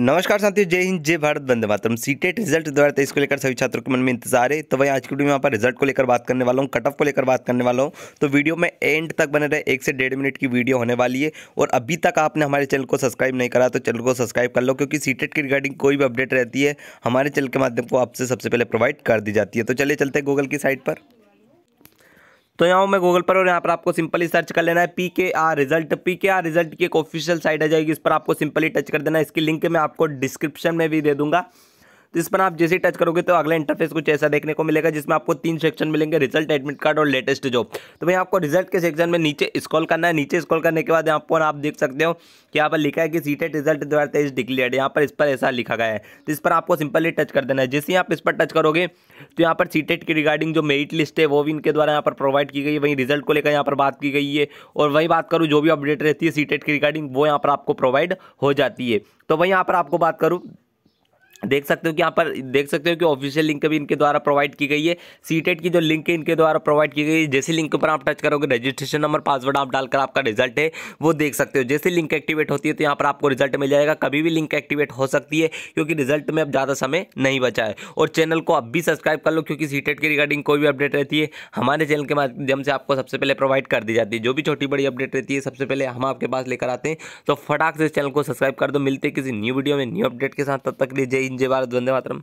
नमस्कार साथियों जय हिंद जय भारत मातम सी सीटेट रिजल्ट दो हज़ार को लेकर सभी छात्रों के मन में इंतजार है तो वही आज की वीडियो में यहाँ पर रिजल्ट को लेकर बात करने वाला हूँ कट ऑफ को लेकर बात करने वाला हूँ तो वीडियो में एंड तक बने रहे एक से डेढ़ मिनट की वीडियो होने वाली है और अभी तक आपने हमारे चैनल को सब्सक्राइब नहीं करा तो चैनल को सब्सक्राइब कर लो क्योंकि सीटेट e की रिगार्डिंग कोई भी अपडेट रहती है हमारे चैनल के माध्यम को आपसे सबसे पहले प्रोवाइड कर दी जाती है तो चलिए चलते गूगल की साइट पर तो यहाँ मैं गूगल पर और यहाँ पर आपको सिंपली सर्च कर लेना है P K R result P K R result की एक ऑफिशियल साइट आ जाएगी इस पर आपको सिंपली टच कर देना है इसकी लिंक मैं आपको डिस्क्रिप्शन में भी दे दूंगा तो इस पर आप जैसे टच करोगे तो अगला इंटरफेस कुछ ऐसा देखने को मिलेगा जिसमें आपको तीन सेक्शन मिलेंगे रिजल्ट एडमिट कार्ड और लेटेस्ट जॉब तो भाई आपको रिजल्ट के सेक्शन में नीचे स्कॉल करना है नीचे स्कॉल करने के बाद यहाँ पर आप देख सकते हो कि यहाँ पर लिखा है कि सी रिजल्ट e दो हज़ार तेईस डिक्लेयर यहाँ पर इस पर ऐसा लिखा गया है तो इस पर आपको सिंपली टच कर देना है जैसे ही आप इस पर टच करोगे तो यहाँ पर सी e की रिगार्डिंग जो मेरिट लिस्ट है वो भी इनके द्वारा यहाँ पर प्रोवाइड की गई है वहीं रिजल्ट को लेकर यहाँ पर बात की गई है और वही बात करूँ जो भी अपडेट रहती है सी e की रिगार्डिंग वो यहाँ पर आपको प्रोवाइड हो जाती है तो वहीं यहाँ पर आपको बात करूँ देख सकते हो कि यहाँ पर देख सकते हो कि ऑफिशियल लिंक भी इनके द्वारा प्रोवाइड की गई है सीटेट e की जो लिंक है इनके द्वारा प्रोवाइड की गई है जैसे लिंक पर आप टच करोगे रजिस्ट्रेशन नंबर पासवर्ड आप डालकर आपका रिजल्ट है वो देख सकते हो जैसे लिंक एक्टिवेट होती है तो यहाँ पर आपको रिजल्ट मिल जाएगा कभी भी लिंक एक्टिवेट हो सकती है क्योंकि रिजल्ट में अब ज़्यादा समय नहीं बचा है और चैनल को अब भी सब्सक्राइब कर लो क्योंकि सी के रिगार्डिंग कोई भी अपडेट रहती है हमारे चैनल के माध्यम से आपको सबसे पहले प्रोवाइड कर दी जाती है जो भी छोटी बड़ी अपडेट रहती है सबसे पहले हम आपके पास लेकर आते हैं तो फटाक से चैनल को सब्सक्राइब कर दो मिलते किसी न्यू वीडियो में न्यू अपडेट के साथ तब तक लीजिए किञ्जे द्वंद्व मातरम्